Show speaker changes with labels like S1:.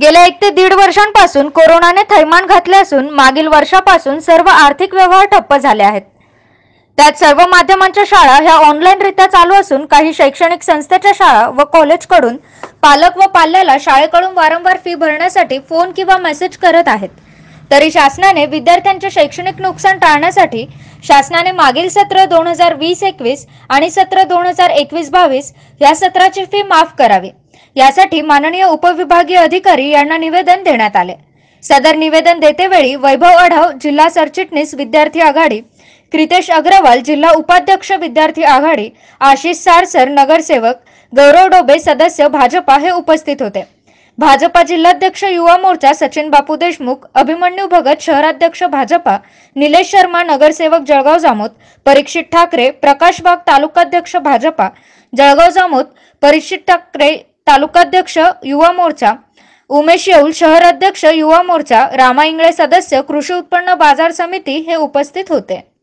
S1: गेल्या एक ते दीड वर्षांपासून कोरोनाने थैमान घातले असून मागील वर्षापासून सर्व आर्थिक व्यवहार ठप्प झाले आहेत त्यात सर्व माध्यमांच्या शाळा ह्या ऑनलाईनरित्या चालू असून काही शैक्षणिक संस्थेच्या शाळा व कॉलेजकडून पालक व पाल्याला शाळेकडून वारंवार फी भरण्यासाठी फोन किंवा मेसेज करत आहेत तरी शासनाने विद्यार्थ्यांचे शैक्षणिक नुकसान टाळण्यासाठी शासनाने मागील सत्र दोन हजार वीस एकवीस आणि सत्र दोन हजार एकवीस बावीस या सत्राची फी माफ करावी यासाठी माननीय उपविभागीय अधिकारी यांना निवेदन देण्यात आले सदर निवेदन देतेवेळी वैभव आढाव जिल्हा सरचिटणीस विद्यार्थी आघाडी क्रितेश अग्रवाल जिल्हा उपाध्यक्ष विद्यार्थी आघाडी आशिष सारसर नगरसेवक गौरव डोबे सदस्य भाजपा हे उपस्थित होते भाजपा जिल्हाध्यक्ष युवा मोर्चा सचिन बापू देशमुख अभिमन्यू भगत शहराध्यक्ष भाजपा निलेश शर्मा नगरसेवक जळगाव जामोद परीक्षित ठाकरे प्रकाश बाग तालुकाध्यक्ष भाजपा जळगाव जामोद परीक्षित ठाकरे तालुकाध्यक्ष युवा मोर्चा उमेश येऊल शहराध्यक्ष युवा मोर्चा रामा इंगळे सदस्य कृषी उत्पन्न बाजार समिती हे उपस्थित होते